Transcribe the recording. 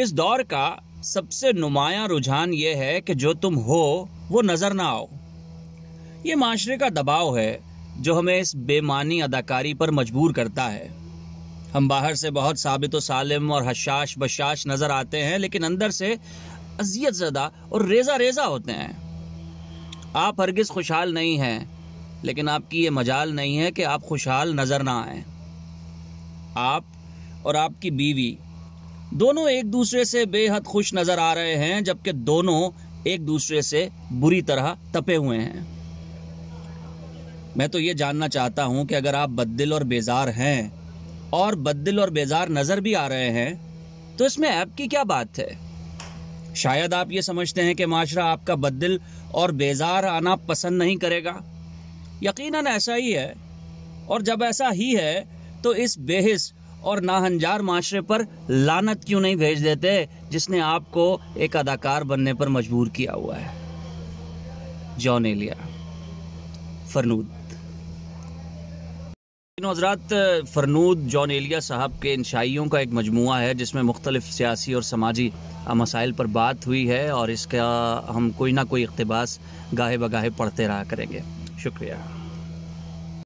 इस दौर का सबसे नुमाया रुझान ये है कि जो तुम हो वो नज़र ना आओ ये माशरे का दबाव है जो हमें इस बेमानी अदाकारी पर मजबूर करता है हम बाहर से बहुत साबित सालिम और हशाश बशाश नज़र आते हैं लेकिन अंदर से अजियत ज़दा और रेजा रेजा होते हैं आप हरगिज़ खुशहाल नहीं हैं लेकिन आपकी ये मजाल नहीं है कि आप खुशहाल नज़र ना आए आप और आपकी बीवी दोनों एक दूसरे से बेहद खुश नजर आ रहे हैं जबकि दोनों एक दूसरे से बुरी तरह तपे हुए हैं मैं तो ये जानना चाहता हूं कि अगर आप बददिल और बेजार हैं और बददिल और बेजार नज़र भी आ रहे हैं तो इसमें ऐप की क्या बात है शायद आप ये समझते हैं कि माशरा आपका बददिल और बेजार आना पसंद नहीं करेगा यकीनन ऐसा ही है और जब ऐसा ही है तो इस बेहिस और नाहंजार माशरे पर लानत क्यों नहीं भेज देते जिसने आपको एक अदाकार बनने पर मजबूर किया हुआ है जॉन एलिया फरनूद हजरात फरनूद जॉन एलिया साहब के इंशाइयों का एक मजमु है जिसमें मुख्तलिफ सियासी और समाजी मसाइल पर बात हुई है और इसका हम कोई ना कोई इकतबास गाहे बगाहे पढ़ते रहा करेंगे शुक्रिया